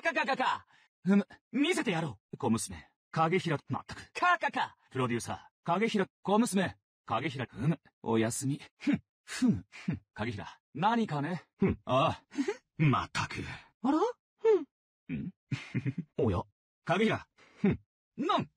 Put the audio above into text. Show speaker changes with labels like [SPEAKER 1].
[SPEAKER 1] カカカカカ
[SPEAKER 2] ふむ、見せてやろう。小娘、影平、まったく。
[SPEAKER 1] カカカ
[SPEAKER 2] プロデューサー、影平、小娘、影平、ふむ、おやすみ。ふん、ふむ、ふん、影平、
[SPEAKER 3] 何かね。
[SPEAKER 2] ふん、ああ。まったく。
[SPEAKER 3] あら
[SPEAKER 4] ふん。ん おや、影平、ふん、なん